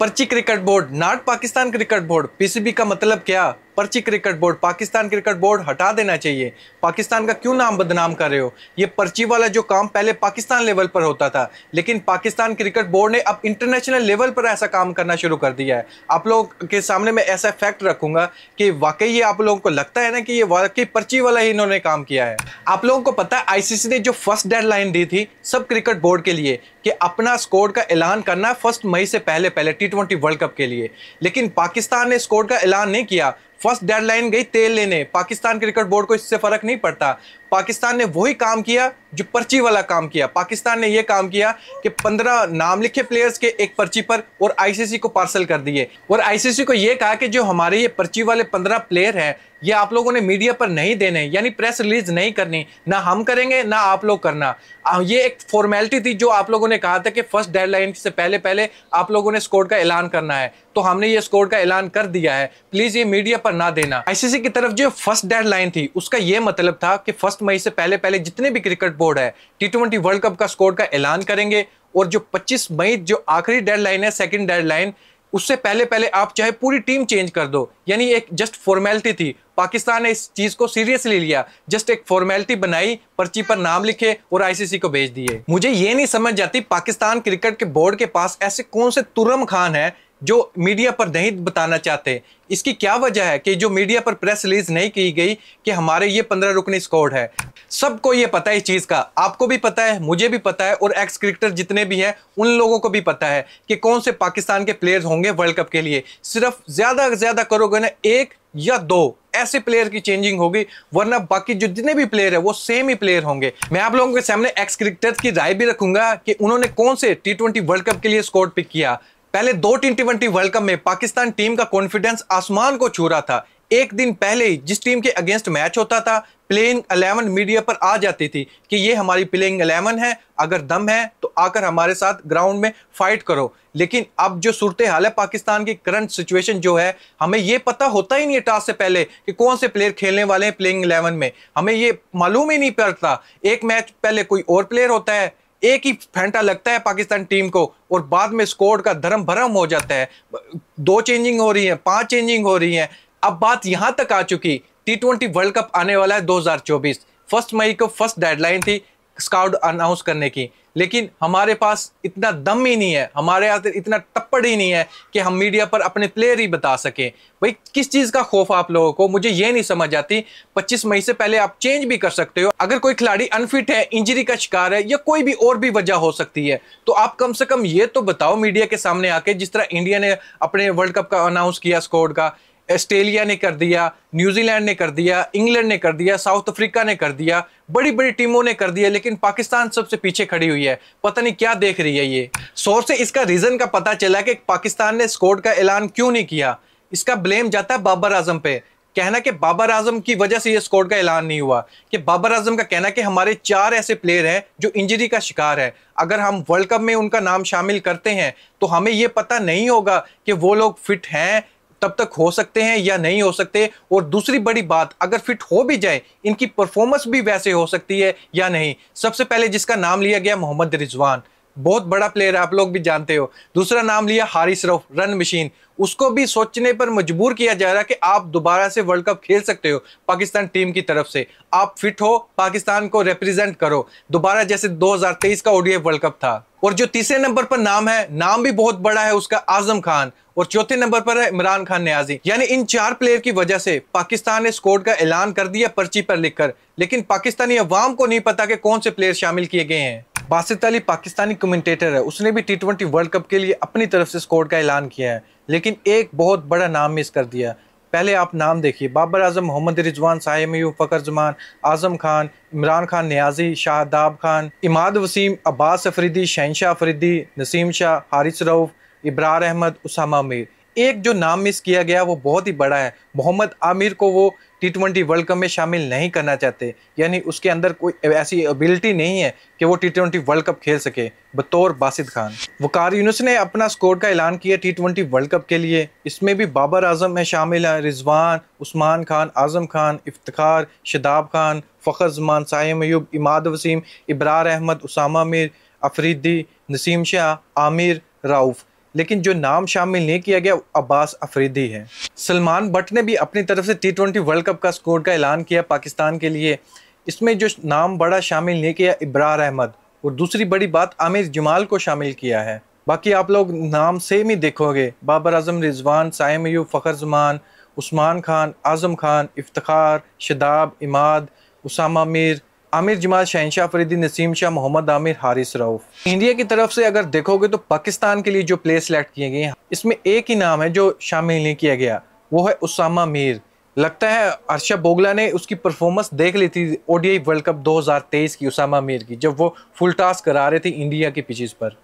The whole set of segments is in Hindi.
पर्ची cricket board not Pakistan cricket board PCB का मतलब क्या Parchi cricket board Pakistan cricket board हटा देना चाहिए पाकिस्तान का क्यों नाम बदनाम कर रहे हो ये पर्ची वाला जो काम पहले पाकिस्तान लेवल पर होता था लेकिन पाकिस्तान क्रिकेट बोर्ड ने अब इंटरनेशनल लेवल पर ऐसा काम करना शुरू कर दिया है आप लोगों के सामने मैं ऐसा फैक्ट रखूंगा कि वाकई ये आप लोगों को लगता है ना कि ये वाकई पर्ची वाला ही इन्होंने काम किया है आप लोगों को पता है आईसीसी ने जो फर्स्ट डेडलाइन दी थी सब क्रिकेट बोर्ड के लिए कि अपना स्कोर का ऐलान करना है फर्स्ट मई से पहले पहले टी वर्ल्ड कप के लिए लेकिन पाकिस्तान ने स्कोर का ऐलान नहीं किया फर्स्ट डेडलाइन गई तेल लेने पाकिस्तान क्रिकेट बोर्ड को इससे फर्क नहीं पड़ता पाकिस्तान ने वही काम किया जो पर्ची वाला काम किया पाकिस्तान ने यह काम किया कि पंद्रह नाम लिखे प्लेयर्स के एक पर्ची पर और आईसीसी को पार्सल कर दिए और आईसीसी को यह कहा कि जो हमारे ये पर्ची वाले पंद्रह प्लेयर हैं ये आप लोगों ने मीडिया पर नहीं देने यानी प्रेस रिलीज नहीं करनी ना हम करेंगे ना आप लोग करना ये एक फॉर्मेलिटी थी जो आप लोगों ने कहा था कि फर्स्ट डेडलाइन से पहले पहले आप लोगों ने स्कोर का ऐलान करना है तो हमने ये स्कोर का ऐलान कर दिया है प्लीज ये मीडिया पर ना देना आईसीसी की तरफ जो फर्स्ट डेडलाइन थी उसका यह मतलब था कि फर्स्ट फर्स्ट मई से पहले पहले जितने भी क्रिकेट बोर्ड है टी ट्वेंटी वर्ल्ड कप का स्कोर का ऐलान करेंगे और जो 25 मई जो आखिरी डेडलाइन है सेकंड डेडलाइन उससे पहले पहले आप चाहे पूरी टीम चेंज कर दो यानी एक जस्ट फॉर्मेलिटी थी पाकिस्तान ने इस चीज़ को सीरियसली लिया जस्ट एक फॉर्मेलिटी बनाई पर्ची पर नाम लिखे और आईसीसी को भेज दिए मुझे ये नहीं समझ जाती पाकिस्तान क्रिकेट के बोर्ड के पास ऐसे कौन से तुरम खान है जो मीडिया पर नहीं बताना चाहते इसकी क्या वजह है कि जो मीडिया पर प्रेस रिलीज नहीं की गई कि हमारे ये पंद्रह रुकनी स्कोड है सबको ये पता है इस चीज़ का आपको भी पता है मुझे भी पता है और एक्स क्रिकेटर जितने भी हैं उन लोगों को भी पता है कि कौन से पाकिस्तान के प्लेयर्स होंगे वर्ल्ड कप के लिए सिर्फ ज़्यादा से ज़्यादा करोगे ना एक या दो ऐसे प्लेयर की चेंजिंग होगी वरना बाकी जो जितने भी प्लेयर है वो सेम ही प्लेयर होंगे मैं आप लोगों के सामने एक्स क्रिकेटर की राय भी रखूंगा कि उन्होंने कौन से टी ट्वेंटी वर्ल्ड कप के लिए स्कोर पिक किया पहले दो टी ट्वेंटी वर्ल्ड कप में पाकिस्तान टीम का कॉन्फिडेंस आसमान को छू रहा था एक दिन पहले ही जिस टीम के अगेंस्ट मैच होता था प्लेइंग अलेवन मीडिया पर आ जाती थी कि ये हमारी प्लेइंग अलेवन है अगर दम है तो आकर हमारे साथ ग्राउंड में फाइट करो लेकिन अब जो सूरत हाल है पाकिस्तान की करंट सिचुएशन जो है हमें ये पता होता ही नहीं है टॉस से पहले कि कौन से प्लेयर खेलने वाले हैं प्लेइंग अलेवन में हमें ये मालूम ही नहीं पड़ता एक मैच पहले कोई और प्लेयर होता है एक ही फेंटा लगता है पाकिस्तान टीम को और बाद में स्कोर का धर्म भरम हो जाता है दो चेंजिंग हो रही है पांच चेंजिंग हो रही है अब बात यहां तक आ चुकी टी ट्वेंटी वर्ल्ड कप आने वाला है 2024 फर्स्ट मई को फर्स्ट डेडलाइन थी स्काउट अनाउंस करने की लेकिन हमारे पास इतना दम ही नहीं है हमारे यहाँ इतना टप्पड़ ही नहीं है कि हम मीडिया पर अपने प्लेयर ही बता सकें भाई किस चीज़ का खौफ आप लोगों को मुझे ये नहीं समझ आती पच्चीस मई से पहले आप चेंज भी कर सकते हो अगर कोई खिलाड़ी अनफिट है इंजरी का शिकार है या कोई भी और भी वजह हो सकती है तो आप कम से कम ये तो बताओ मीडिया के सामने आके जिस तरह इंडिया ने अपने वर्ल्ड कप का अनाउंस किया स्कोर का ऑस्ट्रेलिया ने कर दिया न्यूजीलैंड ने कर दिया इंग्लैंड ने कर दिया साउथ अफ्रीका ने कर दिया बड़ी बड़ी टीमों ने कर दिया लेकिन पाकिस्तान सबसे पीछे खड़ी हुई है पता नहीं क्या देख रही है ये सोर्स से इसका रीज़न का पता चला कि पाकिस्तान ने स्कोर का ऐलान क्यों नहीं किया इसका ब्लेम जाता है बाबर आजम पे कहना कि बाबर आजम की वजह से ये स्कोर का ऐलान नहीं हुआ कि बाबर आजम का कहना कि हमारे चार ऐसे प्लेयर हैं जो इंजरी का शिकार है अगर हम वर्ल्ड कप में उनका नाम शामिल करते हैं तो हमें ये पता नहीं होगा कि वो लोग फिट हैं तब तक हो सकते हैं या नहीं हो सकते और दूसरी बड़ी बात अगर फिट हो भी जाए इनकी परफॉर्मेंस भी वैसे हो सकती है या नहीं सबसे पहले जिसका नाम लिया गया मोहम्मद रिजवान बहुत बड़ा प्लेयर है आप लोग भी जानते हो दूसरा नाम लिया हारिस रफ रन मशीन उसको भी सोचने पर मजबूर किया जा रहा है कि आप दोबारा से वर्ल्ड कप खेल सकते हो पाकिस्तान टीम की तरफ से आप फिट हो पाकिस्तान को रिप्रेजेंट करो दोबारा जैसे 2023 का ओडीएफ वर्ल्ड कप था और जो तीसरे नंबर पर नाम है नाम भी बहुत बड़ा है उसका आजम खान और चौथे नंबर पर है इमरान खान न्याजी यानी इन चार प्लेयर की वजह से पाकिस्तान ने स्कोर का ऐलान कर दिया पर्ची पर लिखकर लेकिन पाकिस्तानी अवाम को नहीं पता कि कौन से प्लेयर शामिल किए गए हैं बासित अली पाकिस्तानी कमेंटेटर है उसने भी टी वर्ल्ड कप के लिए अपनी तरफ से स्कोर का ऐलान किया है लेकिन एक बहुत बड़ा नाम मिस कर दिया पहले आप नाम देखिए बाबर आजम मोहम्मद रिजवान साहिब मयूब फ़खर जमान आजम खान इमरान खान न्याजी शाहदाब खान इमाद वसीम अब्बास अफरीदी शहनशाह अफरीदी नसीम शाह हारिस रऊफ़ इब्रार अहमद उसामा मीर एक जो नाम मिस किया गया वो बहुत ही बड़ा है मोहम्मद आमिर को वो टी ट्वेंटी वर्ल्ड कप में शामिल नहीं करना चाहते यानी उसके अंदर कोई ऐसी एबिलिटी नहीं है कि वो टी ट्वेंटी वर्ल्ड कप खेल सके बतौर बासित खान वकार यूनुस ने अपना स्कोर का ऐलान किया टी ट्वेंटी वर्ल्ड कप के लिए इसमें भी बाबर आजम में शामिल हैं रिजवान उस्मान खान आजम खान इफ्तार शदाब खान फ़खर जमान साहिम अयूब इमाद वसीम इब्रार अहमद उसामा मीर अफरीदी नसीम शाह आमिर राउफ़ लेकिन जो नाम शामिल नहीं किया गया अब्बास अफरीदी है सलमान भट्ट ने भी अपनी तरफ से टी ट्वेंटी वर्ल्ड कप का स्कोर का ऐलान किया पाकिस्तान के लिए इसमें जो नाम बड़ा शामिल नहीं किया इब्रार अहमद और दूसरी बड़ी बात आमिर जमाल को शामिल किया है बाकी आप लोग नाम सेम ही देखोगे बाबर अजम रिजवान साइम यू फ़खर जमान उस्मान खान आज़म खान इफ्तार शदाब इमाद उसामा मीर आमिर जमाल शहनशाह फरीदी नसीम शाह मोहम्मद आमिर हारिस राउफ इंडिया की तरफ से अगर देखोगे तो पाकिस्तान के लिए जो प्ले सेलेक्ट किए गए हैं इसमें एक ही नाम है जो शामिल नहीं किया गया वो है उसामा मीर लगता है अर्शा बोगला ने उसकी परफॉर्मेंस देख ली थी ओडीआई वर्ल्ड कप 2023 की उसामा मीर की जब वो फुल टास्क करा रहे थे इंडिया के पिचेस पर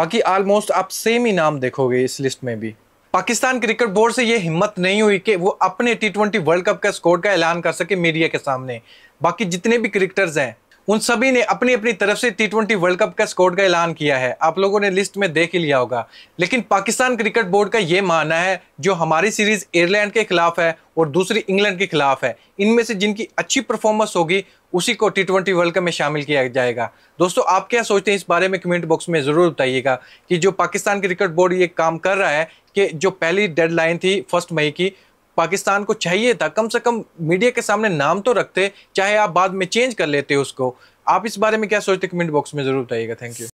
बाकी ऑलमोस्ट आप सेम ही नाम देखोगे इस लिस्ट में भी पाकिस्तान क्रिकेट बोर्ड से यह हिम्मत नहीं हुई कि वो अपने टी ट्वेंटी वर्ल्ड कप का स्कोर का ऐलान कर सके मीडिया के सामने बाकी जितने भी क्रिकेटर्स हैं उन सभी ने अपनी अपनी तरफ से टी ट्वेंटी वर्ल्ड कप का स्कोर का ऐलान किया है आप लोगों ने लिस्ट में देख ही लिया होगा लेकिन पाकिस्तान क्रिकेट बोर्ड का ये मानना है जो हमारी सीरीज एयरलैंड के खिलाफ है और दूसरी इंग्लैंड के खिलाफ है इनमें से जिनकी अच्छी परफॉर्मेंस होगी उसी को टी ट्वेंटी वर्ल्ड कप में शामिल किया जाएगा दोस्तों आप क्या सोचते हैं इस बारे में कमेंट बॉक्स में ज़रूर बताइएगा कि जो पाकिस्तान क्रिकेट बोर्ड ये काम कर रहा है कि जो पहली डेडलाइन थी फर्स्ट मई की पाकिस्तान को चाहिए था कम से कम मीडिया के सामने नाम तो रखते चाहे आप बाद में चेंज कर लेते उसको आप इस बारे में क्या सोचते कमेंट बॉक्स में ज़रूर बताइएगा थैंक यू